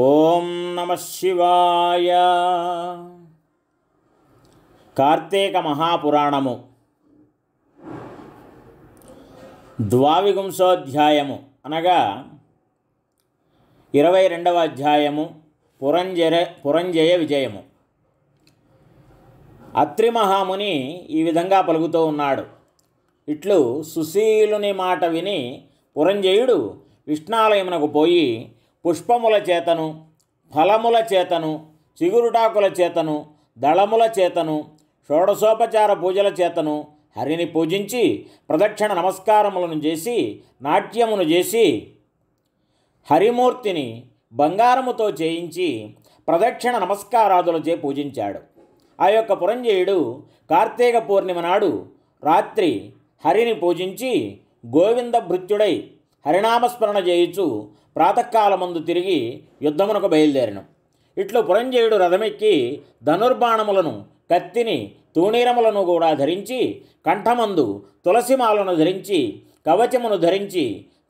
ఓం నమ శివాయ కార్తీక మహాపురాణము ద్వావిగుంసోధ్యాయము అనగా ఇరవై రెండవ అధ్యాయము పురంజర పురంజయ విజయము అత్రి మహాముని ఈ విధంగా పలుకుతూ ఉన్నాడు ఇట్లు సుశీలుని మాట విని పురంజయుడు విష్ణాలయమునకు పోయి పుష్పముల చేతను ఫలముల చేతను చిగురుటాకుల చేతను దళముల చేతను షోడశోపచార పూజల చేతను హరిని పూజించి ప్రదక్షిణ నమస్కారములను చేసి నాట్యమును చేసి హరిమూర్తిని బంగారముతో చేయించి ప్రదక్షిణ నమస్కారాదులచే పూజించాడు ఆ యొక్క పురంజేయుడు కార్తీక పూర్ణిమ నాడు రాత్రి హరిని పూజించి గోవింద భృత్యుడై హరినామస్మరణ చేయుచు ప్రాతకాలమందు తిరిగి యుద్ధమునకు బయలుదేరను ఇట్లు పురంజయుడు రథమెక్కి ధనుర్బాణములను కత్తిని తూణీరములను కూడా ధరించి కంఠమందు తులసిమాలను ధరించి కవచమును ధరించి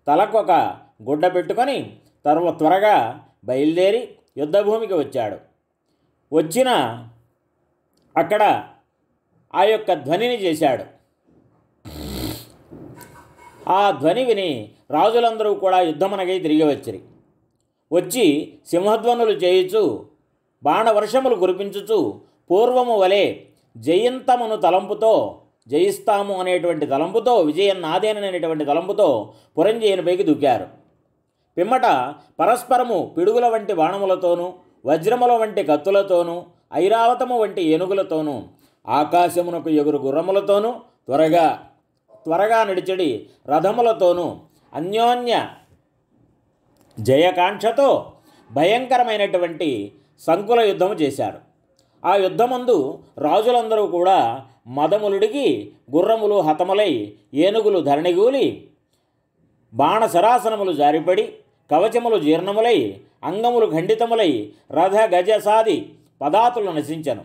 తలకొక గుడ్డ పెట్టుకొని తర్వ త్వరగా బయలుదేరి యుద్ధభూమికి వచ్చాడు వచ్చిన అక్కడ ఆ యొక్క ధ్వనిని చేశాడు ఆ ధ్వని విని రాజులందరూ కూడా యుద్ధమనగై తిరిగి వచ్చిరి వచ్చి సింహధ్వనులు చేయుచు బాణవర్షములు కురిపించుచు పూర్వము వలె జయంతమును తలంపుతో జయిస్తాము అనేటువంటి తలంపుతో విజయం నాదేననేటువంటి తలంపుతో పైకి దూకారు పిమ్మట పరస్పరము పిడుగుల వంటి బాణములతోనూ వజ్రముల వంటి కత్తులతోనూ ఐరావతము వంటి ఏనుగులతోనూ ఆకాశమునకు ఎగురు గుర్రములతోనూ త్వరగా త్వరగా నడిచడి రథములతోనూ అన్యోన్య జయకాంక్షతో భయంకరమైనటువంటి సంకుల యుద్ధము చేశారు ఆ యుద్ధముందు రాజులందరూ కూడా మదములుడికి గుర్రములు హతములై ఏనుగులు ధరణిగూలి బాణసరాసనములు జారిపడి కవచములు జీర్ణములై అంగములు ఖండితములై రథ గజసాది పదాతులు నశించను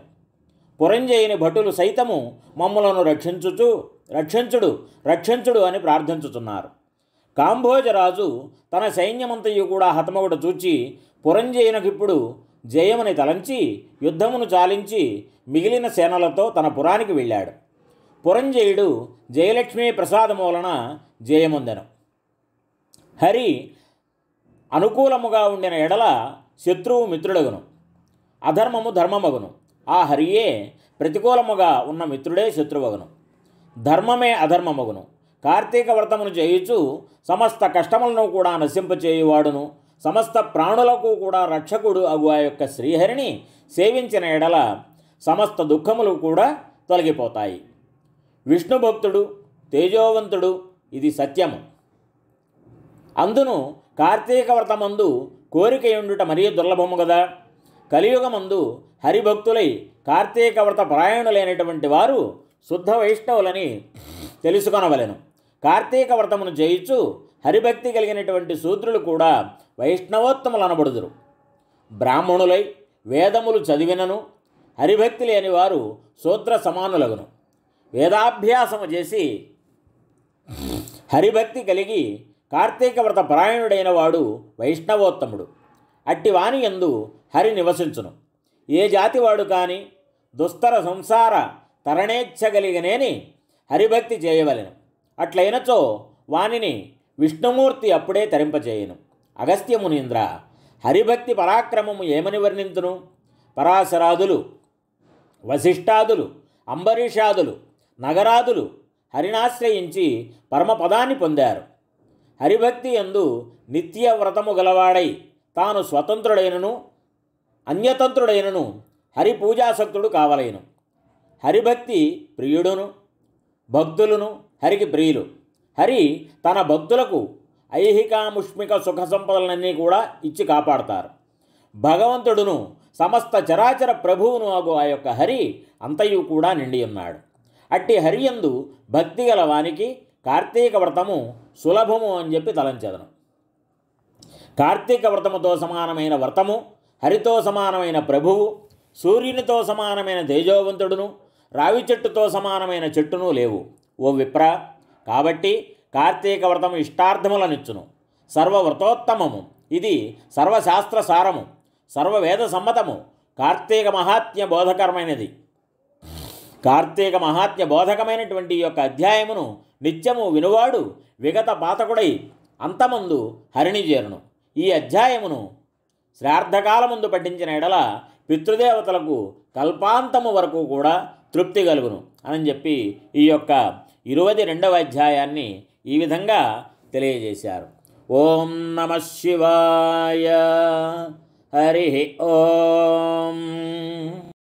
పురంజయని భటులు సైతము మమ్మలను రక్షించుచు రక్షించుడు రక్షించుడు అని ప్రార్థించుతున్నారు కాంభోజరాజు తన సైన్యమంతయు కూడా హతమగుట చూచి పురంజయునకిప్పుడు జయముని తలంచి యుద్ధమును చాలించి మిగిలిన సేనలతో తన పురానికి వెళ్ళాడు పురంజయుడు జయలక్ష్మి వలన జయముందెను హరి అనుకూలముగా ఉండిన ఎడల శత్రువు మిత్రుడగును అధర్మము ధర్మమగును ఆ హరియే ప్రతికూలముగా ఉన్న మిత్రుడే శత్రువగును ధర్మమే అధర్మమగును కార్తీక వ్రతమును చేయుచు సమస్త కష్టములను కూడా నశింపచేయువాడును సమస్త ప్రాణులకు కూడా రక్షకుడు అగు ఆ యొక్క శ్రీహరిని సేవించిన ఎడల సమస్త దుఃఖములు కూడా తొలగిపోతాయి విష్ణుభక్తుడు తేజోవంతుడు ఇది సత్యము అందును కార్తీక వ్రతమందు కోరికయుండుట మరీ దుర్లభము కదా కలియుగమందు హరిభక్తులై కార్తీక వ్రత పరాయణులైనటువంటి వారు శుద్ధ వైష్ణవులని తెలుసుకొనవలను కార్తీక వ్రతమును జయించు హరిభక్తి కలిగినటువంటి శూద్రులు కూడా వైష్ణవోత్తములు అనబడుదురు బ్రాహ్మణులై వేదములు చదివినను హరిభక్తి లేని వారు శూద్ర సమానులగును వేదాభ్యాసము చేసి హరిభక్తి కలిగి కార్తీక వ్రత పరాయణుడైన వాడు వైష్ణవోత్తముడు అట్టి ఎందు హరి నివసించును ఏ జాతివాడు కానీ దుస్తర సంసార తరణేచ్చగలిగనేని హరిభక్తి చేయవలెను అట్లయినచో వానిని విష్ణుమూర్తి అప్పుడే తరింపజేయను అగస్త్యమునీంద్ర హరిభక్తి పరాక్రమము ఏమని వర్ణింతును పరాశరాదులు వశిష్టాదులు అంబరీషాదులు నగరాదులు హరిణాశ్రయించి పరమపదాన్ని పొందారు హరిభక్తి ఎందు నిత్య వ్రతము గలవాడై తాను స్వతంత్రుడైనను అన్యతంత్రుడైనను హరిపూజాసక్తుడు కావలైను హరిభక్తి ప్రియుడును భక్తులను హరికి ప్రియులు హరి తన భక్తులకు ఐహికాముష్మిక సుఖ సంపదలన్నీ కూడా ఇచ్చి కాపాడతారు భగవంతుడును సమస్త చరాచర ప్రభువును ఆగు ఆ యొక్క హరి అంతయు కూడా నిండి ఉన్నాడు అట్టి హరియందు భక్తి గల వానికి కార్తీక వ్రతము సులభము అని చెప్పి తలంచదను కార్తీక వ్రతముతో సమానమైన వ్రతము హరితో సమానమైన ప్రభువు సూర్యునితో సమానమైన తేజోవంతుడును రావి చెట్టుతో సమానమైన చెట్టును లేవు ఓ విప్ర కాబట్టి కార్తీక వ్రతం ఇష్టార్థములనిచ్చును సర్వవ్రతోత్తమము ఇది సర్వశాస్త్ర సారము సర్వవేద సమ్మతము కార్తీక మహాత్మ్య బోధకరమైనది కార్తీక మహాత్మ్య బోధకమైనటువంటి యొక్క అధ్యాయమును నిత్యము వినువాడు విగత పాతకుడై అంతమందు హరిణిజేరును ఈ అధ్యాయమును శ్రార్థకాలముందు పఠించిన ఎడల పితృదేవతలకు కల్పాంతము వరకు కూడా తృప్తి కలుగును అని చెప్పి ఈ యొక్క ఇరవై రెండవ అధ్యాయాన్ని ఈ విధంగా తెలియజేశారు ఓం నమ శివాయ హరి ఓం